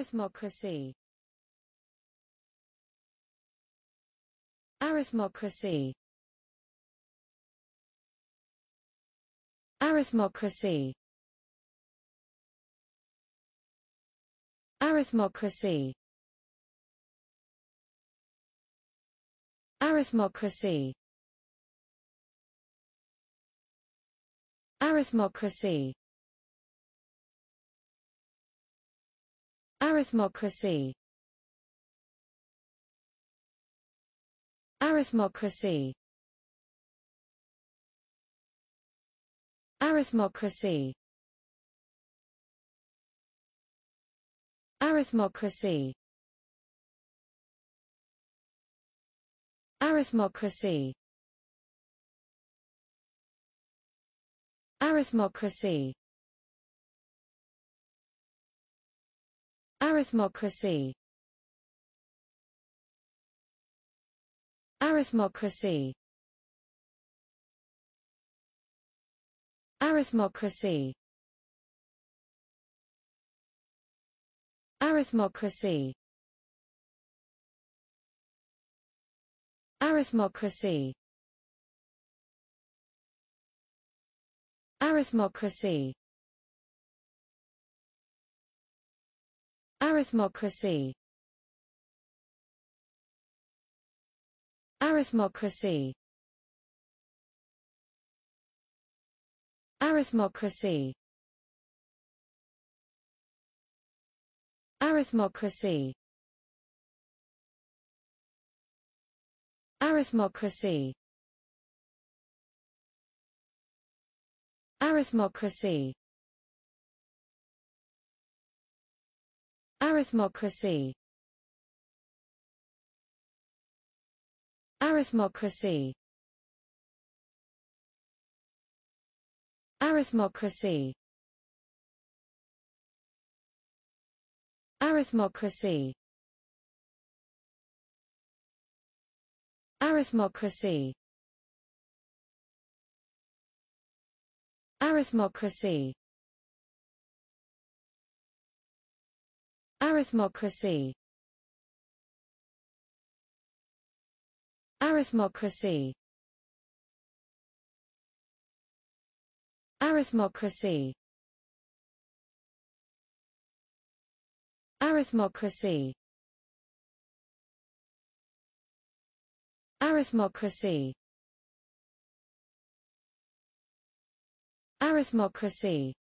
Arithmocracy Arithmocracy Arithmocracy Arithmocracy Arithmocracy Arithmocracy Arithmocracy Arithmocracy Arithmocracy Arithmocracy Arithmocracy Arithmocracy Arithmocracy Arithmocracy Arithmocracy Arithmocracy Arithmocracy Arithmocracy Arithmocracy Arithmocracy Arithmocracy Arithmocracy Arithmocracy Arithmocracy Arithmocracy Arithmocracy Arithmocracy Arithmocracy Arithmocracy Arithmocracy Arithmocracy Arithmocracy Arithmocracy Arithmocracy Arithmocracy Arithmocracy